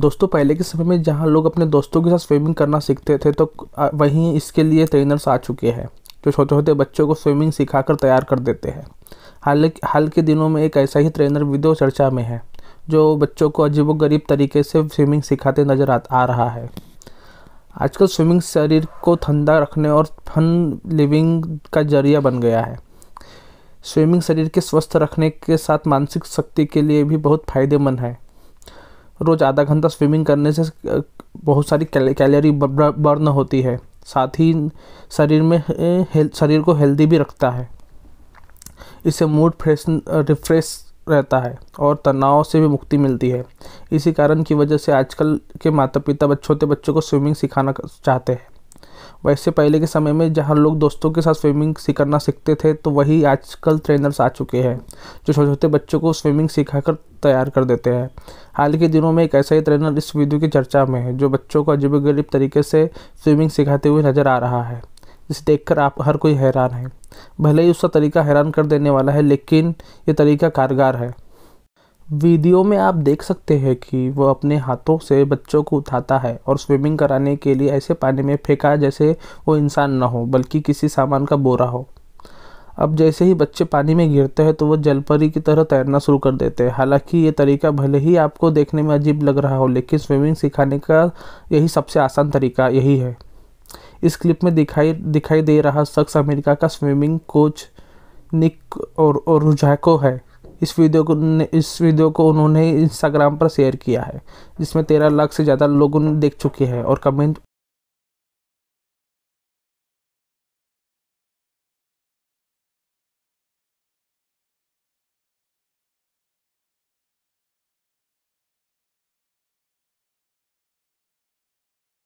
दोस्तों पहले के समय में जहाँ लोग अपने दोस्तों के साथ स्विमिंग करना सीखते थे तो वहीं इसके लिए ट्रेनर्स आ चुके हैं जो छोटे छोटे बच्चों को स्विमिंग सिखाकर तैयार कर देते हैं हालांकि हाल के दिनों में एक ऐसा ही ट्रेनर विदो चर्चा में है जो बच्चों को अजीब गरीब तरीके से स्विमिंग सिखाते नज़र आ, आ रहा है आजकल स्विमिंग शरीर को ठंडा रखने और फन लिविंग का जरिया बन गया है स्विमिंग शरीर के स्वस्थ रखने के साथ मानसिक शक्ति के लिए भी बहुत फायदेमंद है रोज़ आधा घंटा स्विमिंग करने से बहुत सारी कैलोरी बर्न होती है साथ ही शरीर में शरीर को हेल्दी भी रखता है इससे मूड फ्रेश रिफ्रेश रहता है और तनाव से भी मुक्ति मिलती है इसी कारण की वजह से आजकल के माता पिता छोटे बच्चों को स्विमिंग सिखाना चाहते हैं वैसे पहले के समय में जहाँ लोग दोस्तों के साथ स्विमिंग सीखना सीखते थे तो वही आजकल ट्रेनर्स आ चुके हैं जो छोटे छोटे बच्चों को स्विमिंग सिखाकर तैयार कर देते हैं हाल के दिनों में एक ऐसा ही ट्रेनर इस वीडियो की चर्चा में है जो बच्चों को अजीब गरीब तरीके से स्विमिंग सिखाते हुए नज़र आ रहा है जिसे देखकर आप हर कोई हैरान है भले ही उसका तरीका हैरान कर देने वाला है लेकिन ये तरीका कारगर है वीडियो में आप देख सकते हैं कि वह अपने हाथों से बच्चों को उठाता है और स्विमिंग कराने के लिए ऐसे पानी में फेंका जैसे वो इंसान ना हो बल्कि किसी सामान का बोरा हो अब जैसे ही बच्चे पानी में गिरते हैं तो वह जलपरी की तरह तैरना शुरू कर देते हैं हालांकि ये तरीका भले ही आपको देखने में अजीब लग रहा हो लेकिन स्विमिंग सिखाने का यही सबसे आसान तरीका यही है इस क्लिप में दिखाई दिखाई दे रहा शख्स अमेरिका का स्विमिंग कोच निक और, और रुझाको है इस वीडियो को इस वीडियो को उन्होंने इंस्टाग्राम पर शेयर किया है जिसमें तेरह लाख से ज़्यादा लोगों ने देख चुके हैं और कमेंट